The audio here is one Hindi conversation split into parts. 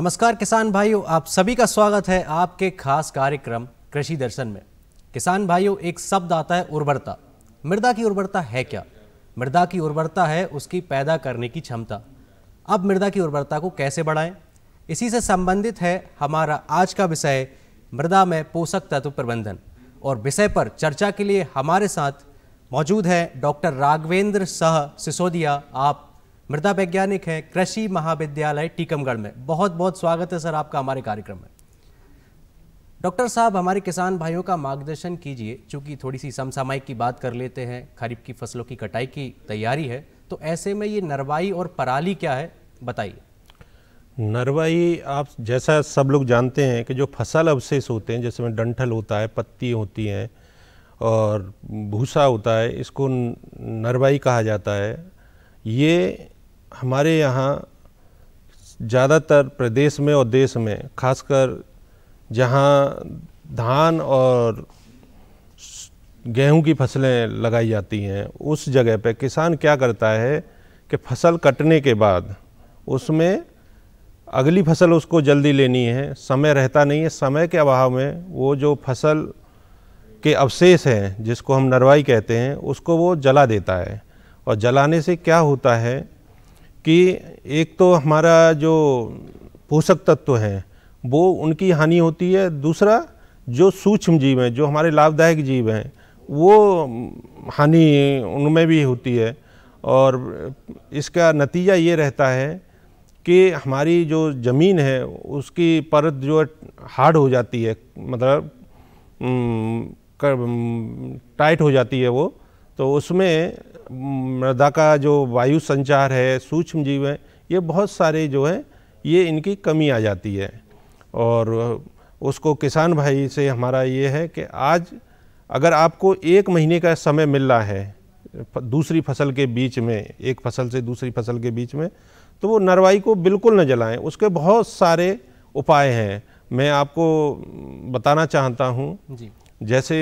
नमस्कार किसान भाइयों आप सभी का स्वागत है आपके खास कार्यक्रम कृषि दर्शन में किसान भाइयों एक शब्द आता है उर्वरता मृदा की उर्वरता है क्या मृदा की उर्वरता है उसकी पैदा करने की क्षमता अब मृदा की उर्वरता को कैसे बढ़ाएं इसी से संबंधित है हमारा आज का विषय मृदा में पोषक तत्व प्रबंधन और विषय पर चर्चा के लिए हमारे साथ मौजूद है डॉक्टर राघवेंद्र सह सिसोदिया आप मृदा वैज्ञानिक हैं कृषि महाविद्यालय टीकमगढ़ में बहुत बहुत स्वागत है सर आपका हमारे कार्यक्रम में डॉक्टर साहब हमारे किसान भाइयों का मार्गदर्शन कीजिए चूँकि थोड़ी सी समसामयिक की बात कर लेते हैं खरीफ की फसलों की कटाई की तैयारी है तो ऐसे में ये नरवाई और पराली क्या है बताइए नरवाई आप जैसा सब लोग जानते हैं कि जो फसल अवशेष होते हैं जैसे में डंठल होता है पत्ती होती हैं और भूसा होता है इसको नरवाई कहा जाता है ये हमारे यहाँ ज़्यादातर प्रदेश में और देश में खासकर जहाँ धान और गेहूं की फसलें लगाई जाती हैं उस जगह पे किसान क्या करता है कि फसल कटने के बाद उसमें अगली फसल उसको जल्दी लेनी है समय रहता नहीं है समय के अभाव में वो जो फसल के अवशेष हैं जिसको हम नरवाई कहते हैं उसको वो जला देता है और जलाने से क्या होता है कि एक तो हमारा जो पोषक तत्व है वो उनकी हानि होती है दूसरा जो सूक्ष्म जीव हैं जो हमारे लाभदायक जीव हैं वो हानि उनमें भी होती है और इसका नतीजा ये रहता है कि हमारी जो ज़मीन है उसकी परत जो है हार्ड हो जाती है मतलब टाइट हो जाती है वो तो उसमें मृदा का जो वायु संचार है सूक्ष्म जीव है ये बहुत सारे जो है ये इनकी कमी आ जाती है और उसको किसान भाई से हमारा ये है कि आज अगर आपको एक महीने का समय मिल रहा है दूसरी फसल के बीच में एक फसल से दूसरी फसल के बीच में तो वो नरवाई को बिल्कुल न जलाएं उसके बहुत सारे उपाय हैं मैं आपको बताना चाहता हूँ जैसे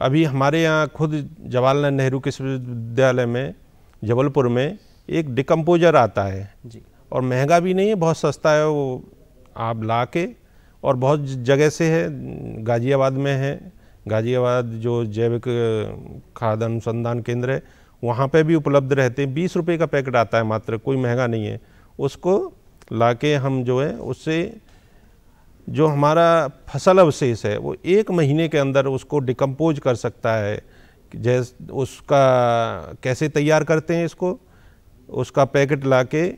अभी हमारे यहाँ खुद जवाहरलाल नेहरू कृषि विश्वविद्यालय में जबलपुर में एक डिकम्पोजर आता है जी और महंगा भी नहीं है बहुत सस्ता है वो आप ला के और बहुत जगह से है गाज़ियाबाद में है गाज़ियाबाद जो जैविक खाद अनुसंधान केंद्र है वहाँ पे भी उपलब्ध रहते हैं बीस रुपये का पैकेट आता है मात्र कोई महंगा नहीं है उसको ला के हम जो है उससे जो हमारा फसल अवशेष है वो एक महीने के अंदर उसको डिकम्पोज कर सकता है जैस उसका कैसे तैयार करते हैं इसको उसका पैकेट ला के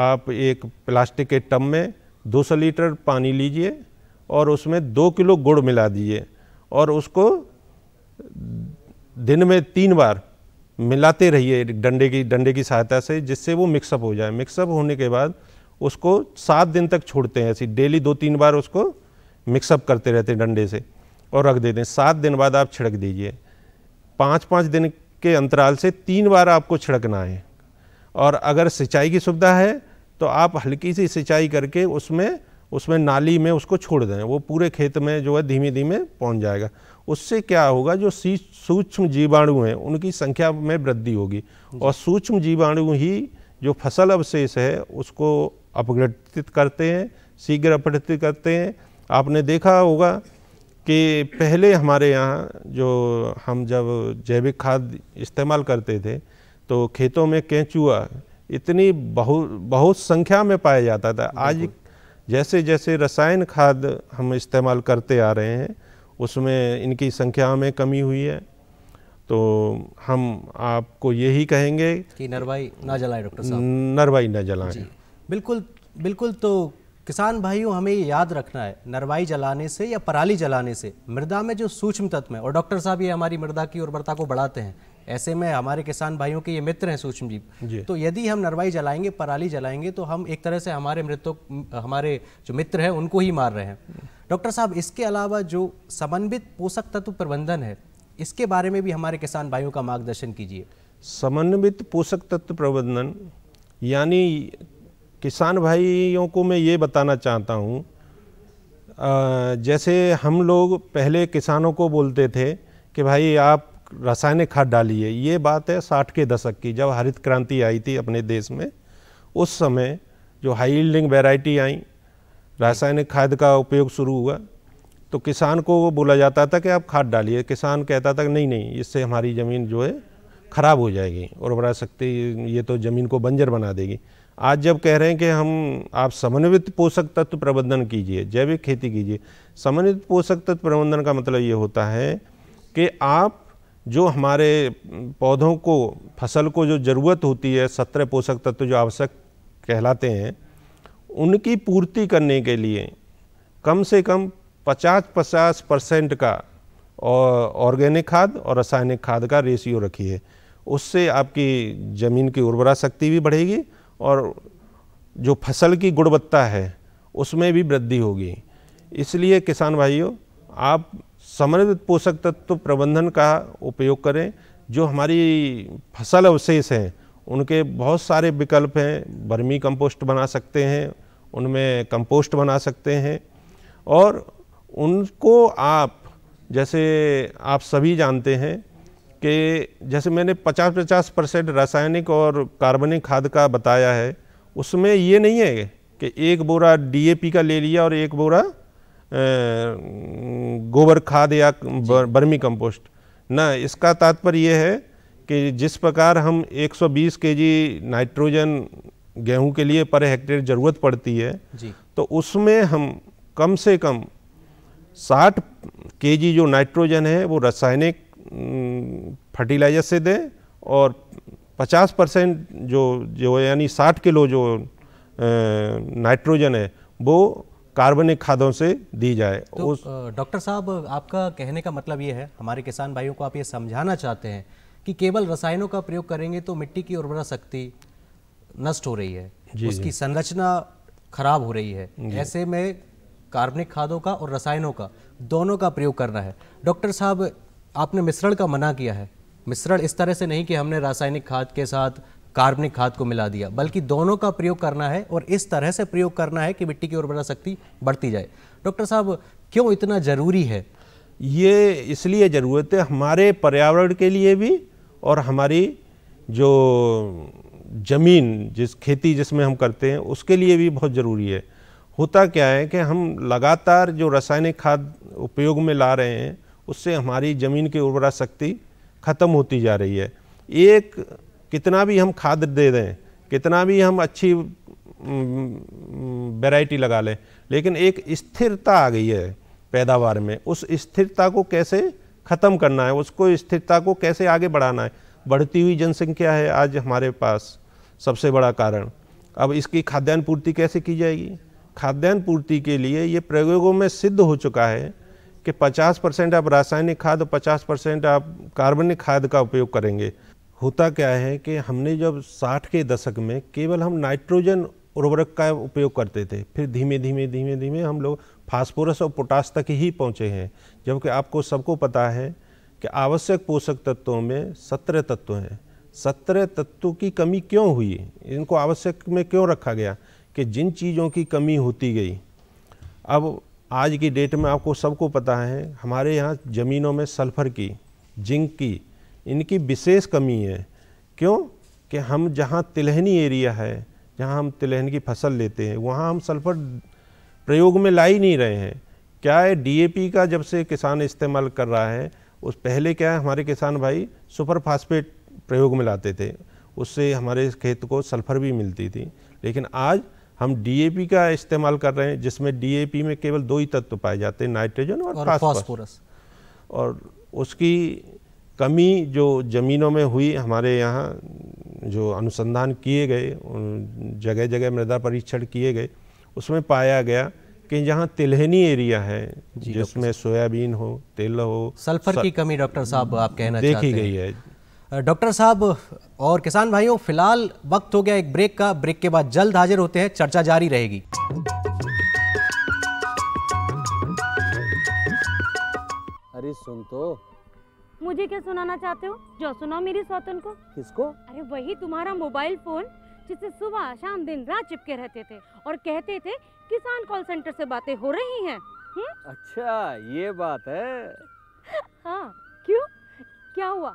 आप एक प्लास्टिक के टम में 200 लीटर पानी लीजिए और उसमें दो किलो गुड़ मिला दीजिए और उसको दिन में तीन बार मिलाते रहिए डंडे की डंडे की सहायता से जिससे वो मिक्सअप हो जाए मिक्सअप होने के बाद उसको सात दिन तक छोड़ते हैं ऐसे डेली दो तीन बार उसको मिक्सअप करते रहते हैं डंडे से और रख देते हैं सात दिन बाद आप छिड़क दीजिए पाँच पाँच दिन के अंतराल से तीन बार आपको छिड़कना है और अगर सिंचाई की सुविधा है तो आप हल्की सी सिंचाई करके उसमें उसमें नाली में उसको छोड़ दें वो पूरे खेत में जो है धीमे धीमे पहुंच जाएगा उससे क्या होगा जो सूक्ष्म जीवाणु हैं उनकी संख्या में वृद्धि होगी और सूक्ष्म जीवाणु ही जो फसल अवशेष है उसको अपघटित करते हैं शीघ्र अपघटित करते हैं आपने देखा होगा कि पहले हमारे यहाँ जो हम जब जैविक खाद इस्तेमाल करते थे तो खेतों में कैचुआ इतनी बहु बहुत संख्या में पाया जाता था आज जैसे जैसे रसायन खाद हम इस्तेमाल करते आ रहे हैं उसमें इनकी संख्या में कमी हुई है तो हम आपको यही कहेंगे कि नरवाई ना जलाएं डॉक्टर साहब नरवाई ना जलाएं बिल्कुल बिल्कुल तो किसान भाइयों हमें ये याद रखना है नरवाई जलाने से या पराली जलाने से मृदा में जो सूक्ष्म तत्व है और डॉक्टर साहब ये हमारी मृदा की उर्वरता को बढ़ाते हैं ऐसे में हमारे किसान भाइयों के ये मित्र हैं सूक्ष्म जीव तो यदि हम नरवाई जलाएंगे पराली जलाएंगे तो हम एक तरह से हमारे मृतक हमारे जो मित्र हैं उनको ही मार रहे हैं डॉक्टर साहब इसके अलावा जो समन्वित पोषक तत्व प्रबंधन है इसके बारे में भी हमारे किसान भाइयों का मार्गदर्शन कीजिए समन्वित पोषक तत्व प्रबंधन यानी किसान भाइयों को मैं ये बताना चाहता हूँ जैसे हम लोग पहले किसानों को बोलते थे कि भाई आप रासायनिक खाद डालिए ये बात है साठ के दशक की जब हरित क्रांति आई थी अपने देश में उस समय जो हाई हाईल्डिंग वेराइटी आई रासायनिक खाद का उपयोग शुरू हुआ तो किसान को वो बोला जाता था कि आप खाद डालिए किसान कहता था नहीं नहीं इससे हमारी ज़मीन जो है ख़राब हो जाएगी और उर्वरा शक्ति ये तो ज़मीन को बंजर बना देगी आज जब कह रहे हैं कि हम आप समन्वित पोषक तत्व प्रबंधन कीजिए जैविक खेती कीजिए समन्वित पोषक तत्व प्रबंधन का मतलब ये होता है कि आप जो हमारे पौधों को फसल को जो ज़रूरत होती है सत्रह पोषक तत्व जो आवश्यक कहलाते हैं उनकी पूर्ति करने के लिए कम से कम पचास पचास परसेंट का ऑर्गेनिक खाद और रासायनिक खाद का रेशियो रखिए उससे आपकी ज़मीन की उर्वरा शक्ति भी बढ़ेगी और जो फसल की गुणवत्ता है उसमें भी वृद्धि होगी इसलिए किसान भाइयों आप समृद्ध पोषक तत्व प्रबंधन का उपयोग करें जो हमारी फसल अवशेष हैं उनके बहुत सारे विकल्प हैं बर्मी कंपोस्ट बना सकते हैं उनमें कंपोस्ट बना सकते हैं और उनको आप जैसे आप सभी जानते हैं कि जैसे मैंने 50-50 परसेंट रासायनिक और कार्बनिक खाद का बताया है उसमें ये नहीं है कि एक बोरा डीएपी का ले लिया और एक बोरा गोबर खाद या बर्मी कंपोस्ट ना इसका तात्पर्य यह है कि जिस प्रकार हम 120 केजी नाइट्रोजन गेहूं के लिए पर हेक्टेयर ज़रूरत पड़ती है जी। तो उसमें हम कम से कम 60 केजी जो नाइट्रोजन है वो रासायनिक फर्टिलाइजर से दें और 50 परसेंट जो जो यानी 60 किलो जो नाइट्रोजन है वो कार्बनिक खादों से दी जाए तो उस डॉक्टर साहब आपका कहने का मतलब ये है हमारे किसान भाइयों को आप ये समझाना चाहते हैं कि केवल रसायनों का प्रयोग करेंगे तो मिट्टी की उर्वरा शक्ति नष्ट हो रही है उसकी संरचना खराब हो रही है ऐसे में कार्बनिक खादों का और रसायनों का दोनों का प्रयोग करना है डॉक्टर साहब आपने मिश्रण का मना किया है मिश्रण इस तरह से नहीं कि हमने रासायनिक खाद के साथ कार्बनिक खाद को मिला दिया बल्कि दोनों का प्रयोग करना है और इस तरह से प्रयोग करना है कि मिट्टी की उर्वरा शक्ति बढ़ती जाए डॉक्टर साहब क्यों इतना ज़रूरी है ये इसलिए ज़रूरत है हमारे पर्यावरण के लिए भी और हमारी जो ज़मीन जिस खेती जिसमें हम करते हैं उसके लिए भी बहुत ज़रूरी है होता क्या है कि हम लगातार जो रासायनिक खाद उपयोग में ला रहे हैं उससे हमारी ज़मीन की उर्वरा शक्ति ख़त्म होती जा रही है एक कितना भी हम खाद दे दें कितना भी हम अच्छी वैरायटी लगा लें लेकिन एक स्थिरता आ गई है पैदावार में उस स्थिरता को कैसे ख़त्म करना है उसको स्थिरता को कैसे आगे बढ़ाना है बढ़ती हुई जनसंख्या है आज हमारे पास सबसे बड़ा कारण अब इसकी खाद्यान्न पूर्ति कैसे की जाएगी खाद्यान्न पूर्ति के लिए ये प्रयोगों में सिद्ध हो चुका है कि 50 परसेंट आप रासायनिक खाद और 50 परसेंट आप कार्बनिक खाद का उपयोग करेंगे होता क्या है कि हमने जब 60 के दशक में केवल हम नाइट्रोजन उर्वरक का उपयोग करते थे फिर धीमे धीमे धीमे धीमे हम लोग फास्फोरस और पोटास तक ही पहुँचे हैं जबकि आपको सबको पता है कि आवश्यक पोषक तत्वों में सत्रह तत्व हैं सत्रह तत्वों की कमी क्यों हुई इनको आवश्यक में क्यों रखा गया कि जिन चीज़ों की कमी होती गई अब आज की डेट में आपको सबको पता है हमारे यहाँ ज़मीनों में सल्फ़र की जिंक की इनकी विशेष कमी है क्यों कि हम जहाँ तिलहनी एरिया है जहाँ हम तिलहन की फसल लेते हैं वहाँ हम सल्फ़र प्रयोग में ला ही नहीं रहे हैं क्या है डीएपी का जब से किसान इस्तेमाल कर रहा है उस पहले क्या है हमारे किसान भाई सुपर फास्फेट प्रयोग में लाते थे उससे हमारे खेत को सल्फ़र भी मिलती थी लेकिन आज हम डीएपी का इस्तेमाल कर रहे हैं जिसमें डीएपी में केवल दो ही तत्व पाए जाते हैं नाइट्रोजन और, और फास्फोरस और उसकी कमी जो ज़मीनों में हुई हमारे यहाँ जो अनुसंधान किए गए जगह जगह मृदा परीक्षण किए गए उसमें पाया गया कि जहाँ तिलहनी एरिया है जिसमें सोयाबीन हो तेल हो सल्फर स... की कमी डॉक्टर साहब आप कहना देखी गई है डॉक्टर साहब और किसान भाइयों फिलहाल वक्त हो गया एक ब्रेक का ब्रेक के बाद जल्द हाजिर होते हैं चर्चा जारी रहेगी अरे सुन तो मुझे क्या सुनाना चाहते हो जो सुनाओ मेरी सौतन को किसको अरे वही तुम्हारा मोबाइल फोन जिसे सुबह शाम दिन रात चिपके रहते थे और कहते थे किसान कॉल सेंटर से बातें हो रही हैं हम्म? अच्छा ये बात है हाँ क्यों क्या हुआ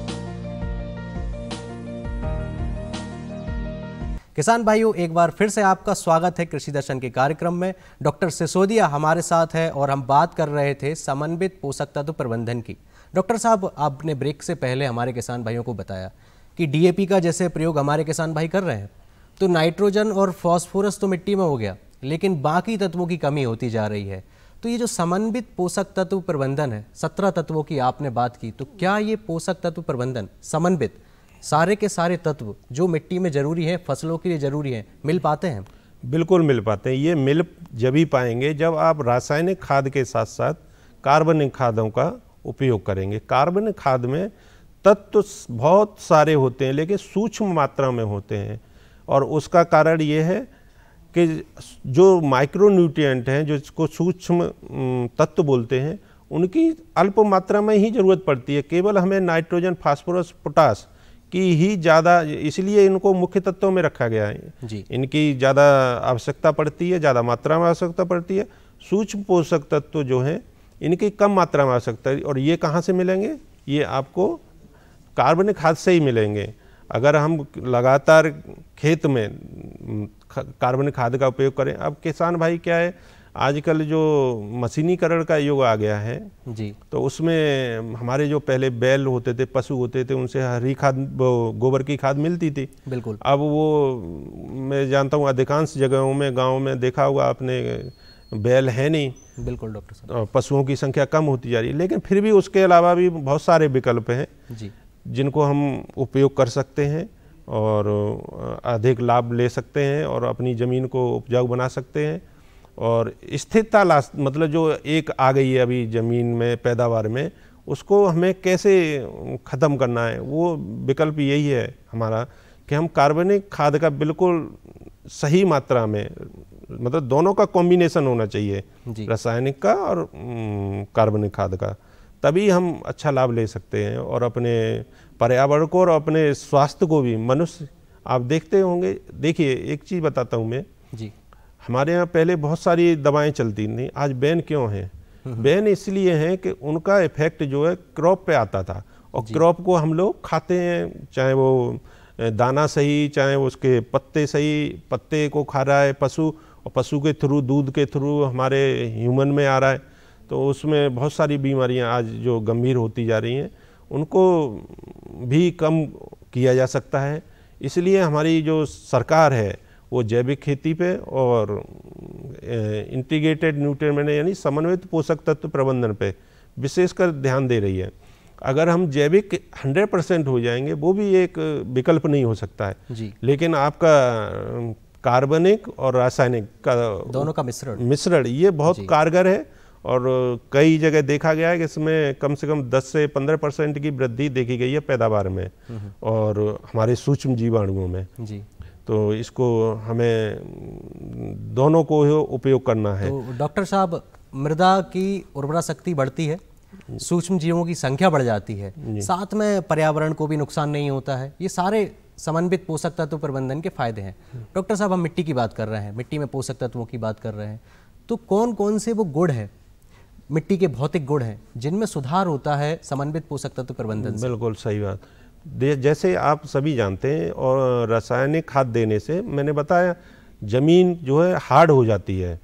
किसान भाइयों एक बार फिर से आपका स्वागत है कृषि दर्शन के कार्यक्रम में डॉक्टर सिसोदिया हमारे साथ है और हम बात कर रहे थे समन्वित पोषक तत्व प्रबंधन की डॉक्टर साहब आपने ब्रेक से पहले हमारे किसान भाइयों को बताया कि डीएपी का जैसे प्रयोग हमारे किसान भाई कर रहे हैं तो नाइट्रोजन और फॉस्फोरस तो मिट्टी में हो गया लेकिन बाकी तत्वों की कमी होती जा रही है तो ये जो समन्वित पोषक तत्व प्रबंधन है सत्रह तत्वों की आपने बात की तो क्या ये पोषक तत्व प्रबंधन समन्वित सारे के सारे तत्व जो मिट्टी में ज़रूरी है फसलों के लिए ज़रूरी है मिल पाते हैं बिल्कुल मिल पाते हैं ये मिल जब ही पाएंगे जब आप रासायनिक खाद के साथ साथ कार्बनिक खादों का उपयोग करेंगे कार्बनिक खाद में तत्व बहुत सारे होते हैं लेकिन सूक्ष्म मात्रा में होते हैं और उसका कारण ये है कि जो माइक्रो हैं जो इसको सूक्ष्म तत्व बोलते हैं उनकी अल्प मात्रा में ही ज़रूरत पड़ती है केवल हमें नाइट्रोजन फास्फोरस पोटास की ही ज़्यादा इसलिए इनको मुख्य तत्वों में रखा गया है जी इनकी ज़्यादा आवश्यकता पड़ती है ज़्यादा मात्रा में आवश्यकता पड़ती है सूक्ष्म पोषक तत्व जो हैं इनकी कम मात्रा में आवश्यकता और ये कहाँ से मिलेंगे ये आपको कार्बनिक खाद से ही मिलेंगे अगर हम लगातार खेत में कार्बनिक खाद का उपयोग करें अब किसान भाई क्या है आजकल जो मशीनीकरण का युग आ गया है जी तो उसमें हमारे जो पहले बैल होते थे पशु होते थे उनसे हरी खाद गोबर की खाद मिलती थी बिल्कुल अब वो मैं जानता हूँ अधिकांश जगहों में गाँव में देखा होगा आपने बैल है नहीं बिल्कुल डॉक्टर साहब पशुओं की संख्या कम होती जा रही है लेकिन फिर भी उसके अलावा भी बहुत सारे विकल्प हैं जी जिनको हम उपयोग कर सकते हैं और अधिक लाभ ले सकते हैं और अपनी ज़मीन को उपजाऊ बना सकते हैं और स्थिरता ला मतलब जो एक आ गई है अभी ज़मीन में पैदावार में उसको हमें कैसे ख़त्म करना है वो विकल्प यही है हमारा कि हम कार्बनिक खाद का बिल्कुल सही मात्रा में मतलब दोनों का कॉम्बिनेशन होना चाहिए रासायनिक का और कार्बनिक खाद का तभी हम अच्छा लाभ ले सकते हैं और अपने पर्यावरण को और अपने स्वास्थ्य को भी मनुष्य आप देखते होंगे देखिए एक चीज़ बताता हूँ मैं जी हमारे यहाँ पहले बहुत सारी दवाएं चलती थी आज बैन क्यों हैं हम्म, हम्म। बैन इसलिए हैं कि उनका इफेक्ट जो है क्रॉप पे आता था और क्रॉप को हम लोग खाते हैं चाहे वो दाना सही चाहे उसके पत्ते सही पत्ते को खा रहा है पशु और पशु के थ्रू दूध के थ्रू हमारे ह्यूमन में आ रहा है तो उसमें बहुत सारी बीमारियां आज जो गंभीर होती जा रही हैं उनको भी कम किया जा सकता है इसलिए हमारी जो सरकार है वो जैविक खेती पे और इंटीग्रेटेड न्यूट्रिय मैंने यानी समन्वित पोषक तत्व प्रबंधन पे विशेषकर ध्यान दे रही है अगर हम जैविक 100 परसेंट हो जाएंगे वो भी एक विकल्प नहीं हो सकता है जी। लेकिन आपका कार्बनिक और रासायनिक का दोनों का मिश्रण मिश्रण ये बहुत कारगर है और कई जगह देखा गया है कि इसमें कम से कम 10 से 15 परसेंट की वृद्धि देखी गई है पैदावार में हम्म। और हमारे सूक्ष्म जीवाणुओं में जी तो इसको हमें दोनों को उपयोग करना है तो डॉक्टर साहब मृदा की उर्वरा शक्ति बढ़ती है सूक्ष्म जीवों की संख्या बढ़ जाती है साथ में पर्यावरण को भी नुकसान नहीं होता है ये सारे समन्वित पोषक तत्व प्रबंधन के फायदे हैं डॉक्टर साहब हम मिट्टी की बात कर रहे हैं मिट्टी में पोषक तत्वों की बात कर रहे हैं तो कौन कौन से वो गुड़ है मिट्टी के भौतिक गुण हैं जिनमें सुधार होता है समन्वित पोषक तत्व प्रबंधन बिल्कुल सही बात जैसे आप सभी जानते हैं और रासायनिक खाद देने से मैंने बताया ज़मीन जो है हार्ड हो जाती है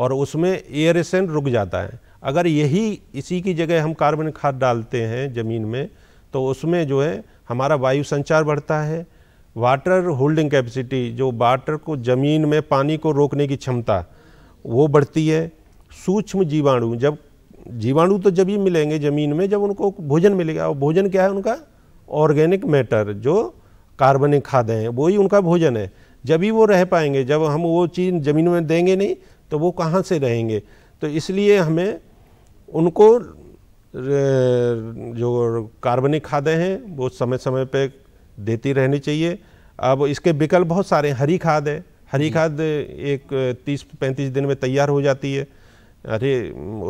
और उसमें एयरसन रुक जाता है अगर यही इसी की जगह हम कार्बन खाद डालते हैं ज़मीन में तो उसमें जो है हमारा वायु संचार बढ़ता है वाटर होल्डिंग कैपेसिटी जो वाटर को ज़मीन में पानी को रोकने की क्षमता वो बढ़ती है सूक्ष्म जीवाणु जब जीवाणु तो जब ही मिलेंगे ज़मीन में जब उनको भोजन मिलेगा और भोजन क्या है उनका ऑर्गेनिक मैटर जो कार्बनिक खाद हैं वही उनका भोजन है जब ही वो रह पाएंगे जब हम वो चीज़ ज़मीन में देंगे नहीं तो वो कहाँ से रहेंगे तो इसलिए हमें उनको जो कार्बनिक खादें हैं वो समय समय पे देती रहनी चाहिए अब इसके विकल्प बहुत सारे हरी खाद है हरी खाद एक तीस पैंतीस दिन में तैयार हो जाती है अरे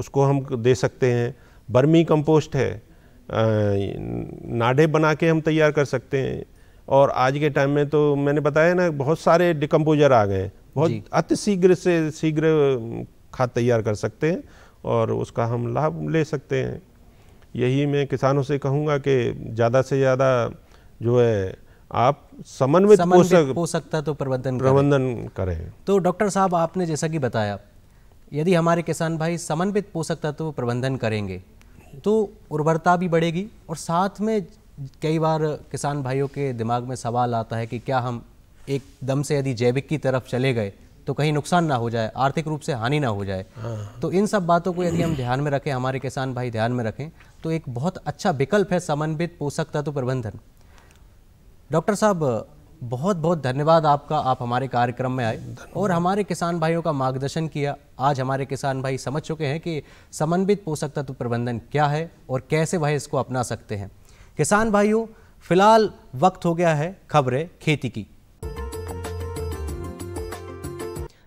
उसको हम दे सकते हैं बर्मी कंपोस्ट है नाढ़े बना के हम तैयार कर सकते हैं और आज के टाइम में तो मैंने बताया ना बहुत सारे डिकम्पोजर आ गए बहुत अतिशीघ्र से शीघ्र खाद तैयार कर सकते हैं और उसका हम लाभ ले सकते हैं यही मैं किसानों से कहूँगा कि ज़्यादा से ज़्यादा जो है आप समन्वित पोषक पोषक तत्व तो प्रबंधन प्रबंधन करें।, करें तो डॉक्टर साहब आपने जैसा कि बताया यदि हमारे किसान भाई समन्वित पोषक तत्व तो प्रबंधन करेंगे तो उर्वरता भी बढ़ेगी और साथ में कई बार किसान भाइयों के दिमाग में सवाल आता है कि क्या हम एक दम से यदि जैविक की तरफ चले गए तो कहीं नुकसान ना हो जाए आर्थिक रूप से हानि ना हो जाए हाँ। तो इन सब बातों को यदि हम ध्यान में रखें हमारे किसान भाई ध्यान में रखें तो एक बहुत अच्छा विकल्प है समन्वित पोषक तत्व प्रबंधन डॉक्टर साहब बहुत बहुत धन्यवाद आपका आप हमारे कार्यक्रम में आए और हमारे किसान भाइयों का मार्गदर्शन किया आज हमारे किसान भाई समझ चुके हैं कि समन्वित पोषक तत्व प्रबंधन क्या है और कैसे वह इसको अपना सकते हैं किसान भाइयों फिलहाल वक्त हो गया है खबरें खेती की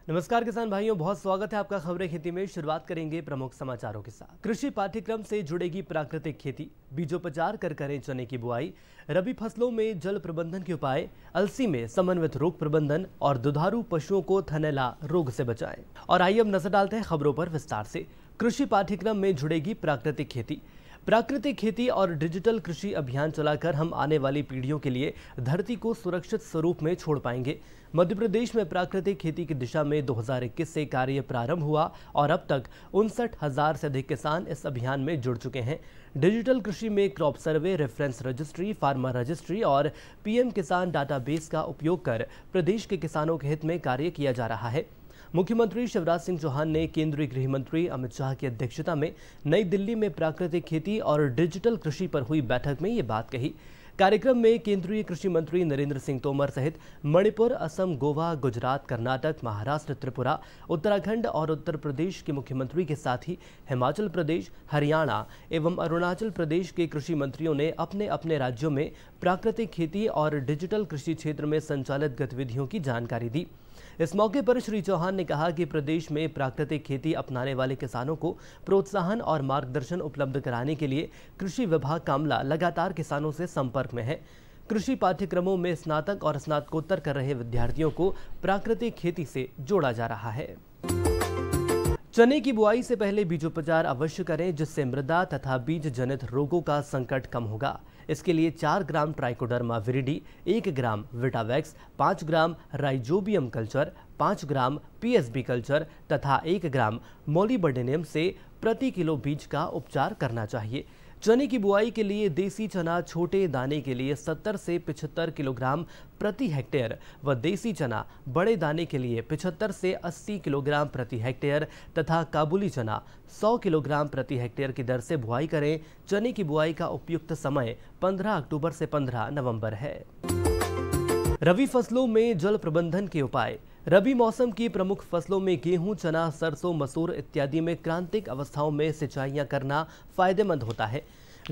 नमस्कार किसान भाइयों बहुत स्वागत है आपका खबरें खेती में शुरुआत करेंगे प्रमुख समाचारों के साथ कृषि पाठ्यक्रम से जुड़ेगी प्राकृतिक खेती बीजोपचार कर करें चने की बुआई रबी फसलों में जल प्रबंधन के उपाय अलसी में समन्वित रोग प्रबंधन और दुधारू पशुओं को थनेला रोग से बचाएं और आइए अब नजर डालते हैं खबरों पर विस्तार से कृषि पाठ्यक्रम में जुड़ेगी प्राकृतिक खेती प्राकृतिक खेती और डिजिटल कृषि अभियान चलाकर हम आने वाली पीढ़ियों के लिए धरती को सुरक्षित स्वरूप में छोड़ पाएंगे मध्य प्रदेश में प्राकृतिक खेती की दिशा में 2021 से कार्य प्रारंभ हुआ और अब तक उनसठ हजार से अधिक किसान इस अभियान में जुड़ चुके हैं डिजिटल कृषि में crop survey reference registry farmer registry और पीएम किसान डाटाबेस का उपयोग कर प्रदेश के किसानों के हित में कार्य किया जा रहा है मुख्यमंत्री शिवराज सिंह चौहान ने केंद्रीय गृह मंत्री अमित शाह की अध्यक्षता में नई दिल्ली में प्राकृतिक खेती और डिजिटल कृषि पर हुई बैठक में ये बात कही कार्यक्रम में केंद्रीय कृषि मंत्री नरेंद्र सिंह तोमर सहित मणिपुर असम गोवा गुजरात कर्नाटक महाराष्ट्र त्रिपुरा उत्तराखंड और उत्तर प्रदेश के मुख्यमंत्री के साथ ही हिमाचल प्रदेश हरियाणा एवं अरुणाचल प्रदेश के कृषि मंत्रियों ने अपने अपने राज्यों में प्राकृतिक खेती और डिजिटल कृषि क्षेत्र में संचालित गतिविधियों की जानकारी दी इस मौके पर श्री चौहान ने कहा कि प्रदेश में प्राकृतिक खेती अपनाने वाले किसानों को प्रोत्साहन और मार्गदर्शन उपलब्ध कराने के लिए कृषि विभाग का अमला लगातार किसानों से संपर्क में है कृषि पाठ्यक्रमों में स्नातक और स्नातकोत्तर कर रहे विद्यार्थियों को प्राकृतिक खेती से जोड़ा जा रहा है चने की बुआई से पहले बीजोपचार अवश्य करें जिससे मृदा तथा बीज जनित रोगों का संकट कम होगा इसके लिए चार ग्राम ट्राइकोडर्मा विरिडी एक ग्राम विटावैक्स पाँच ग्राम राइजोबियम कल्चर पाँच ग्राम पीएसबी कल्चर तथा एक ग्राम मोलीबर्डेनियम से प्रति किलो बीज का उपचार करना चाहिए चने की बुआई के लिए देसी चना छोटे दाने के लिए 70 से 75 किलोग्राम प्रति हेक्टेयर व देसी चना बड़े दाने के लिए 75 से 80 किलोग्राम प्रति हेक्टेयर तथा काबुली चना 100 किलोग्राम प्रति हेक्टेयर की दर से बुआई करें चने की बुआई का उपयुक्त समय 15 अक्टूबर से 15 नवंबर है रवि फसलों में जल प्रबंधन के उपाय रबी मौसम की प्रमुख फसलों में गेहूं, चना सरसों मसूर इत्यादि में क्रांतिक अवस्थाओं में सिंचाइयां करना फायदेमंद होता है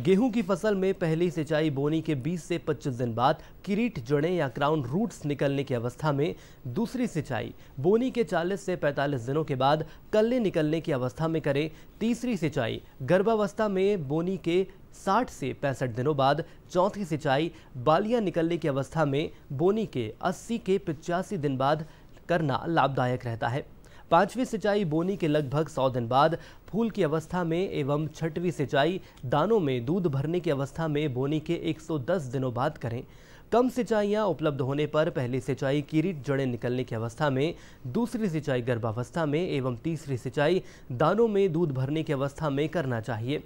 गेहूं की फसल में पहली सिंचाई बोनी के 20 से 25 दिन बाद किरीट जड़ें या क्राउन रूट्स निकलने की अवस्था में दूसरी सिंचाई बोनी के 40 से 45 दिनों के बाद कल्ले निकलने की अवस्था में करें तीसरी सिंचाई गर्भावस्था में बोनी के 60 से पैंसठ दिनों बाद चौथी सिंचाई बालियां निकलने की अवस्था में बोनी के 80 के पिचासी दिन बाद करना लाभदायक रहता है पांचवी सिंचाई बोनी के लगभग सौ दिन बाद फूल की अवस्था में एवं छठवीं सिंचाई दानों में दूध भरने की अवस्था में बोनी के 110 दिनों बाद करें कम सिंचाइयाँ उपलब्ध होने पर पहली सिंचाई कीरीट जड़ें निकलने की अवस्था में दूसरी सिंचाई गर्भावस्था में एवं तीसरी सिंचाई दानों में दूध भरने की अवस्था में करना चाहिए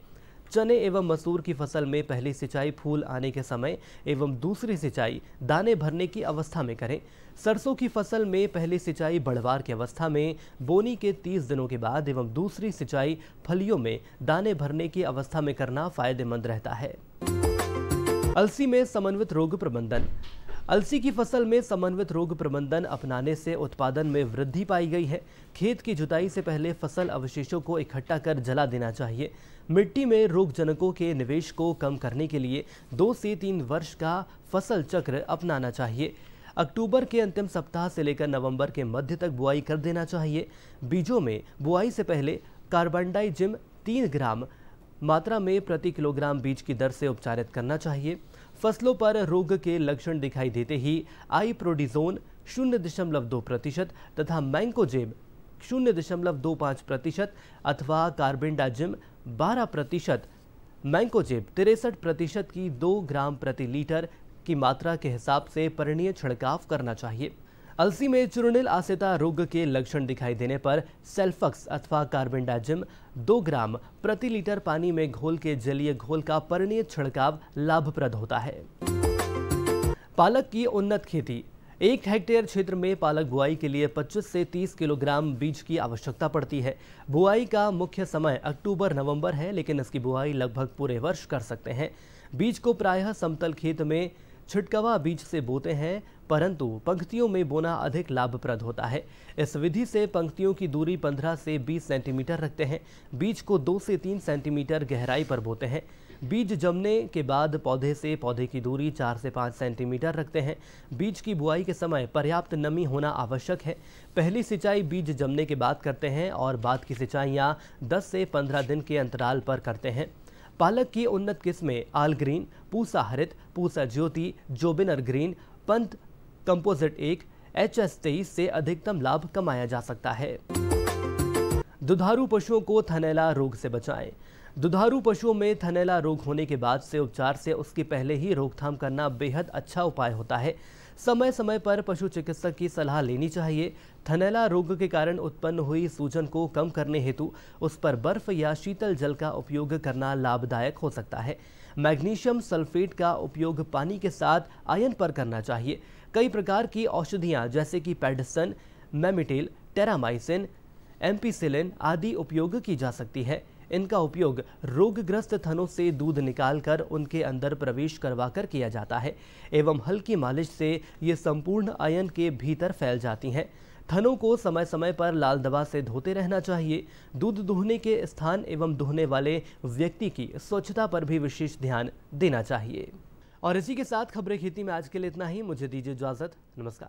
चने एवं मसूर की फसल में पहली सिंचाई फूल आने के समय एवं दूसरी सिंचाई दाने भरने की अवस्था में करें सरसों की फसल में पहली सिंचाई बढ़वार की अवस्था में बोनी के 30 दिनों के बाद एवं दूसरी सिंचाई फलियों में दाने भरने की अवस्था में करना फायदेमंद रहता है अलसी में समन्वित रोग प्रबंधन अलसी की फसल में समन्वित रोग प्रबंधन अपनाने से उत्पादन में वृद्धि पाई गई है खेत की जुताई से पहले फसल अवशेषों को इकट्ठा कर जला देना चाहिए मिट्टी में रोगजनकों के निवेश को कम करने के लिए दो से तीन वर्ष का फसल चक्र अपनाना चाहिए अक्टूबर के अंतिम सप्ताह से लेकर नवंबर के मध्य तक बुआई कर देना चाहिए बीजों में बुआई से पहले कार्बन डाइजिम तीन ग्राम मात्रा में प्रति किलोग्राम बीज की दर से उपचारित करना चाहिए फसलों पर रोग के लक्षण दिखाई देते ही आई प्रोडिजोन शून्य दशमलव दो प्रतिशत तथा मैंकोजेब शून्य दशमलव दो पाँच प्रतिशत अथवा कार्बेंडाजिम बारह प्रतिशत मैंकोजेब तिरसठ प्रतिशत की दो ग्राम प्रति लीटर की मात्रा के हिसाब से परणीय छिड़काव करना चाहिए अलसी में चुरनिल आसिता रोग के लक्षण दिखाई देने पर सेल्फक्स अथवा कार्बन डाइजिम दो ग्राम प्रति लीटर पानी में घोल के जलीय घोल का परिणीय छिड़काव लाभप्रद होता है पालक की उन्नत खेती एक हेक्टेयर क्षेत्र में पालक बुआई के लिए 25 से 30 किलोग्राम बीज की आवश्यकता पड़ती है बुआई का मुख्य समय अक्टूबर नवंबर है लेकिन इसकी बुआई लगभग पूरे वर्ष कर सकते हैं बीज को प्रायः समतल खेत में छिटकवा बीज से बोते हैं परंतु पंक्तियों में बोना अधिक लाभप्रद होता है इस विधि से पंक्तियों की दूरी 15 से 20 सेंटीमीटर रखते हैं बीज को 2 से 3 सेंटीमीटर गहराई पर बोते हैं बीज जमने के बाद पौधे से पौधे की दूरी 4 से 5 सेंटीमीटर रखते हैं बीज की बुआई के समय पर्याप्त नमी होना आवश्यक है पहली सिंचाई बीज जमने के बाद करते हैं और बाद की सिंचाइयाँ दस से पंद्रह दिन के अंतराल पर करते हैं पालक की उन्नत किस्में all green Pusa Harit Pusa Jyoti Jobner green Pant composite एक एच एस तेईस से अधिकतम लाभ कमाया जा सकता है दुधारू पशुओं को थनेला रोग से बचाएं दुधारू पशुओं में थनेला रोग होने के बाद से उपचार से उसके पहले ही रोकथाम करना बेहद अच्छा उपाय होता है समय समय पर पशु चिकित्सक की सलाह लेनी चाहिए थनेला रोग के कारण उत्पन्न हुई सूजन को कम करने हेतु उस पर बर्फ या शीतल जल का उपयोग करना लाभदायक हो सकता है मैग्नीशियम सल्फेट का उपयोग पानी के साथ आयन पर करना चाहिए कई प्रकार की औषधियाँ जैसे कि पेडिसन मेमिटेल टेरामाइसिन एम्पीसिलिन आदि उपयोग की जा सकती है इनका उपयोग रोगग्रस्त थनों से दूध निकालकर उनके अंदर प्रवेश करवाकर किया जाता है एवं हल्की मालिश से ये संपूर्ण आयन के भीतर फैल जाती हैं थनों को समय समय पर लाल दवा से धोते रहना चाहिए दूध दुहने के स्थान एवं दुहने वाले व्यक्ति की स्वच्छता पर भी विशेष ध्यान देना चाहिए और इसी के साथ खबरें खेती में आज के लिए इतना ही मुझे दीजिए इजाजत नमस्कार